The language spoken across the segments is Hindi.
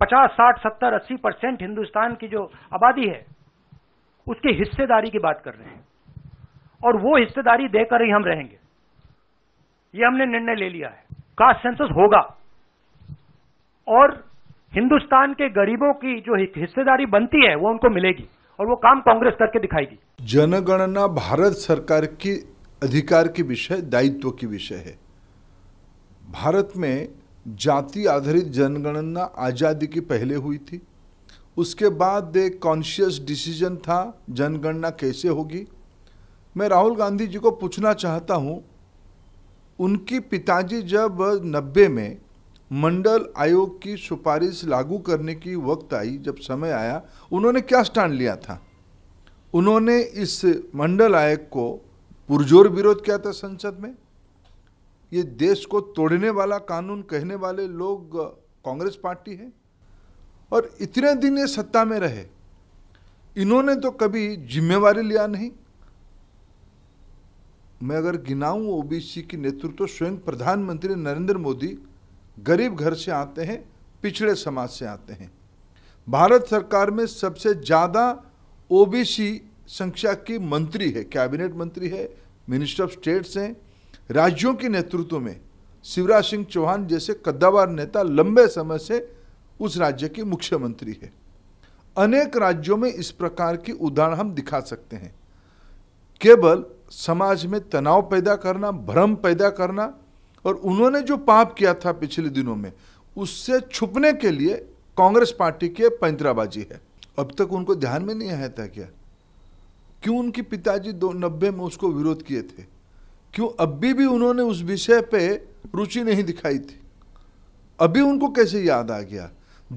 पचास साठ सत्तर अस्सी परसेंट हिंदुस्तान की जो आबादी है उसकी हिस्सेदारी की बात कर रहे हैं और वो हिस्सेदारी देकर ही हम रहेंगे ये हमने निर्णय ले लिया है कास्ट सेंसस होगा और हिंदुस्तान के गरीबों की जो हिस्सेदारी बनती है वो उनको मिलेगी और वो काम कांग्रेस करके दिखाएगी जनगणना भारत सरकार की अधिकार की विषय दायित्व की विषय है भारत में जाति आधारित जनगणना आज़ादी की पहले हुई थी उसके बाद एक कॉन्शियस डिसीजन था जनगणना कैसे होगी मैं राहुल गांधी जी को पूछना चाहता हूँ उनकी पिताजी जब नब्बे में मंडल आयोग की सिफारिश लागू करने की वक्त आई जब समय आया उन्होंने क्या स्टैंड लिया था उन्होंने इस मंडल आयोग को पुरजोर विरोध किया था संसद में ये देश को तोड़ने वाला कानून कहने वाले लोग कांग्रेस पार्टी है और इतने दिन ये सत्ता में रहे इन्होंने तो कभी जिम्मेवारी लिया नहीं मैं अगर गिनाऊं ओबीसी की नेतृत्व तो स्वयं प्रधानमंत्री नरेंद्र मोदी गरीब घर से आते हैं पिछड़े समाज से आते हैं भारत सरकार में सबसे ज़्यादा ओबीसी संख्या की मंत्री है कैबिनेट मंत्री है मिनिस्टर ऑफ स्टेट्स हैं राज्यों के नेतृत्व में शिवराज सिंह चौहान जैसे कद्दावार नेता लंबे समय से उस राज्य के मुख्यमंत्री है अनेक राज्यों में इस प्रकार की उदाहरण हम दिखा सकते हैं केवल समाज में तनाव पैदा करना भ्रम पैदा करना और उन्होंने जो पाप किया था पिछले दिनों में उससे छुपने के लिए कांग्रेस पार्टी के पैंतराबाजी है अब तक उनको ध्यान में नहीं आया था क्या क्यों उनके पिताजी दो नब्बे में उसको विरोध किए थे क्यों अभी भी उन्होंने उस विषय पे रुचि नहीं दिखाई थी अभी उनको कैसे याद आ गया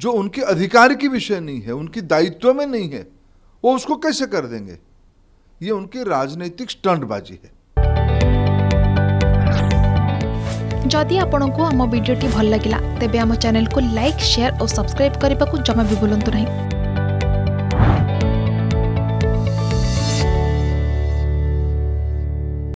जो उनके अधिकार की विषय नहीं है उनकी दायित्व में नहीं है वो उसको कैसे कर देंगे ये उनकी राजनीतिक स्टंटबाजी है जदि आपण को आम भिडी भल लगा तेब आम चेल को लाइक शेयर और सब्सक्राइब करने को जमा भी बुलां नहीं